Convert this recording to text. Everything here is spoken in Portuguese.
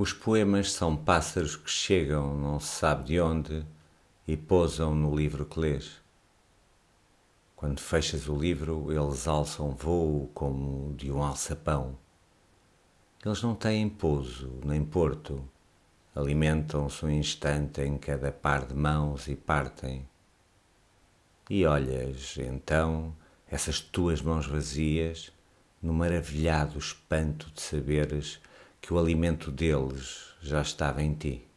Os poemas são pássaros que chegam, não se sabe de onde, e pousam no livro que lês. Quando fechas o livro, eles alçam voo como de um alçapão. Eles não têm pouso nem porto, alimentam-se um instante em cada par de mãos e partem. E olhas, então, essas tuas mãos vazias, no maravilhado espanto de saberes que o alimento deles já estava em ti.